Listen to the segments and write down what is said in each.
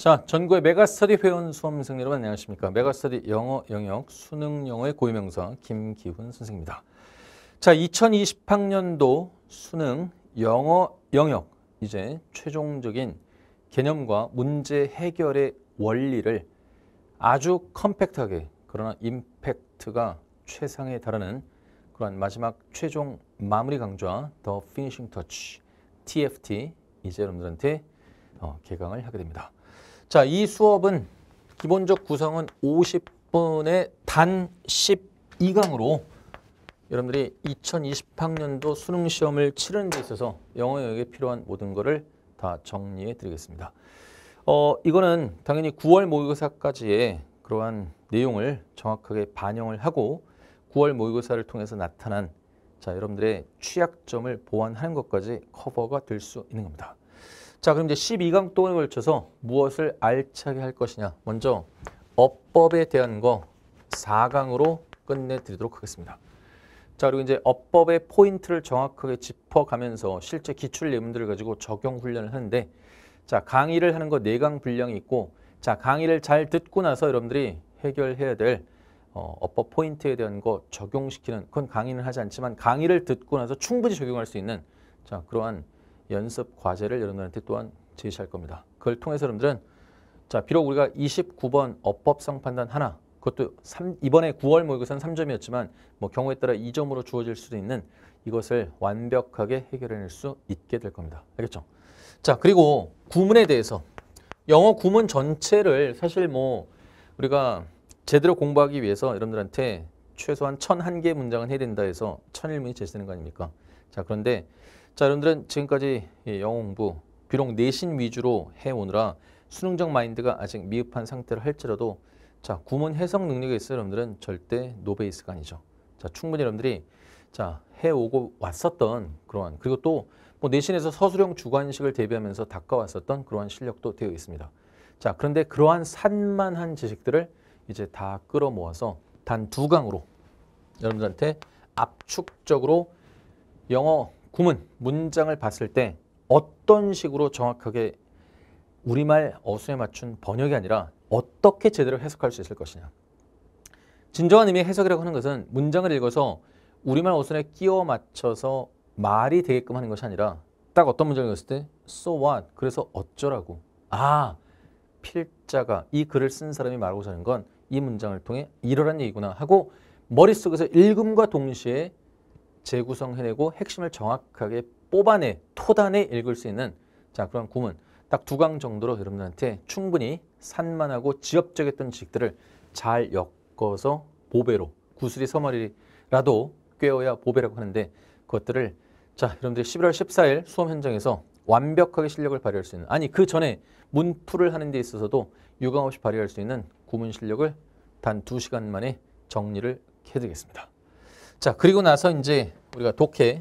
자, 전국의 메가스터디 회원 수험생 여러분 안녕하십니까. 메가스터디 영어 영역 수능 영어의 고유명사 김기훈 선생입니다. 자, 2020학년도 수능 영어 영역 이제 최종적인 개념과 문제 해결의 원리를 아주 컴팩트하게 그러나 임팩트가 최상에 달하는 그러한 마지막 최종 마무리 강좌 더 피니싱 터치 TFT 이제 여러분들한테 어, 개강을 하게 됩니다. 자, 이 수업은 기본적 구성은 50분에 단 12강으로 여러분들이 2020학년도 수능 시험을 치르는 데 있어서 영어 영역에 필요한 모든 것을 다 정리해 드리겠습니다. 어, 이거는 당연히 9월 모의고사까지의 그러한 내용을 정확하게 반영을 하고 9월 모의고사를 통해서 나타난 자 여러분들의 취약점을 보완하는 것까지 커버가 될 수 있는 겁니다. 자 그럼 이제 12강 동에 걸쳐서 무엇을 알차게 할 것이냐 먼저 어법에 대한 거 4강으로 끝내드리도록 하겠습니다. 자 그리고 이제 어법의 포인트를 정확하게 짚어가면서 실제 기출 예문들을 가지고 적용 훈련을 하는데 자 강의를 하는 거 4강 분량이 있고 자 강의를 잘 듣고 나서 여러분들이 해결해야 될 어, 어법 포인트에 대한 거 적용시키는 그건 강의는 하지 않지만 강의를 듣고 나서 충분히 적용할 수 있는 자 그러한 연습 과제를 여러분들한테 또한 제시할 겁니다. 그걸 통해서 여러분들은 자 비록 우리가 29번 어법성 판단 하나 그것도 3, 이번에 9월 모의고사는 3점이었지만 뭐 경우에 따라 2점으로 주어질 수도 있는 이것을 완벽하게 해결해낼 수 있게 될 겁니다. 알겠죠? 자 그리고 구문에 대해서 영어 구문 전체를 사실 뭐 우리가 제대로 공부하기 위해서 여러분들한테 최소한 1001개 문장은 해야 된다 해서 1001문이 제시되는 거 아닙니까? 자 그런데 자, 여러분들은 지금까지 영어 공부, 비록 내신 위주로 해오느라 수능적 마인드가 아직 미흡한 상태를 할지라도 자, 구문 해석 능력에 있어 여러분들은 절대 노베이스가 아니죠. 자, 충분히 여러분들이 자, 해오고 왔었던 그러한 그리고 또뭐 내신에서 서술형 주관식을 대비하면서 닦아왔었던 그러한 실력도 되어 있습니다. 자, 그런데 그러한 산만한 지식들을 이제 다 끌어모아서 단 두 강으로 여러분들한테 압축적으로 영어 구문, 문장을 봤을 때 어떤 식으로 정확하게 우리말 어순에 맞춘 번역이 아니라 어떻게 제대로 해석할 수 있을 것이냐. 진정한 의미의 해석이라고 하는 것은 문장을 읽어서 우리말 어순에 끼워 맞춰서 말이 되게끔 하는 것이 아니라 딱 어떤 문장을 읽었을 때 so what? 그래서 어쩌라고? 아, 필자가 이 글을 쓴 사람이 말하고자 하는 건 이 문장을 통해 이러란 얘기구나 하고 머릿속에서 읽음과 동시에 재구성해내고 핵심을 정확하게 뽑아내, 토단에 읽을 수 있는 자 그런 구문 딱 두 강 정도로 여러분들한테 충분히 산만하고 지엽적했던 직들을잘 엮어서 보배로 구슬이 서머리라도 꿰어야 보배라고 하는데 그것들을 자 여러분들이 11월 14일 수험 현장에서 완벽하게 실력을 발휘할 수 있는 아니 그 전에 문풀을 하는 데 있어서도 유감 없이 발휘할 수 있는 구문 실력을 단 두시간 만에 정리를 해드리겠습니다. 자, 그리고 나서 이제 우리가 독해에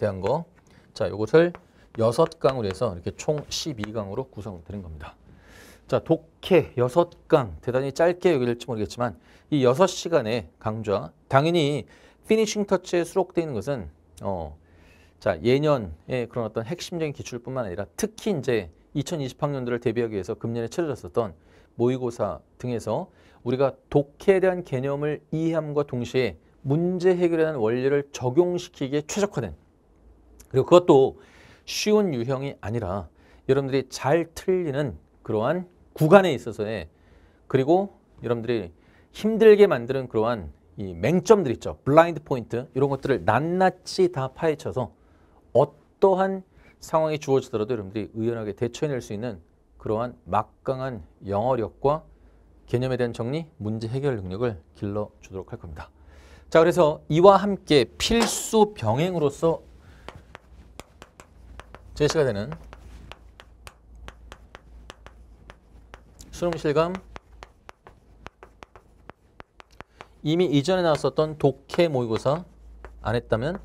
대한 거. 자, 요것을 여섯 강으로 해서 이렇게 총 12강으로 구성되린 겁니다. 자, 독해 여섯 강 대단히 짧게 여길지 모르겠지만 이 여섯 시간의 강좌 당연히 피니싱 터치에 수록되어 있는 것은 어, 자, 예년의 그런 어떤 핵심적인 기출뿐만 아니라 특히 이제 2020학년도를 대비하기 위해서 금년에 치러졌었던 모의고사 등에서 우리가 독해에 대한 개념을 이해함과 동시에 문제 해결에 대한 원리를 적용시키기에 최적화된 그리고 그것도 쉬운 유형이 아니라 여러분들이 잘 틀리는 그러한 구간에 있어서의 그리고 여러분들이 힘들게 만드는 그러한 이 맹점들 있죠. 블라인드 포인트 이런 것들을 낱낱이 다 파헤쳐서 어떠한 상황이 주어지더라도 여러분들이 의연하게 대처해낼 수 있는 그러한 막강한 영어력과 개념에 대한 정리, 문제 해결 능력을 길러주도록 할 겁니다. 자, 그래서 이와 함께 필수 병행으로서 제시가 되는 수능 실감 이미 이전에 나왔었던 독해 모의고사 안 했다면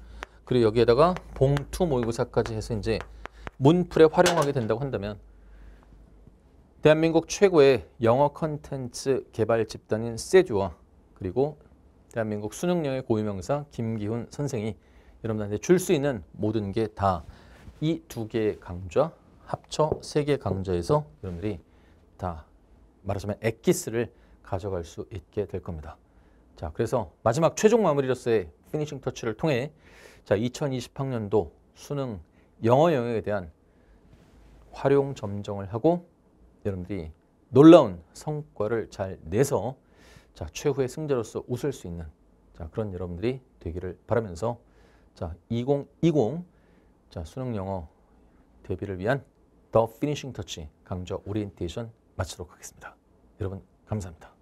그리고 여기에다가 봉투 모의고사까지 해서 이제 문풀에 활용하게 된다고 한다면 대한민국 최고의 영어 컨텐츠 개발 집단인 세주와 그리고 대한민국 수능여의 고유명사 김기훈 선생이 여러분한테 줄 수 있는 모든 게 다 이 두 개의 강좌 합쳐 세 개의 강좌에서 여러분들이 다 말하자면 액기스를 가져갈 수 있게 될 겁니다. 자, 그래서 마지막 최종 마무리로서의 피니싱 터치를 통해 자, 2020학년도 수능 영어 영역에 대한 활용 점정을 하고 여러분들이 놀라운 성과를 잘 내서 자, 최후의 승자로서 웃을 수 있는 자, 그런 여러분들이 되기를 바라면서 자, 2020 자, 수능 영어 대비를 위한 더 피니싱 터치 강좌 오리엔테이션 마치도록 하겠습니다. 여러분 감사합니다.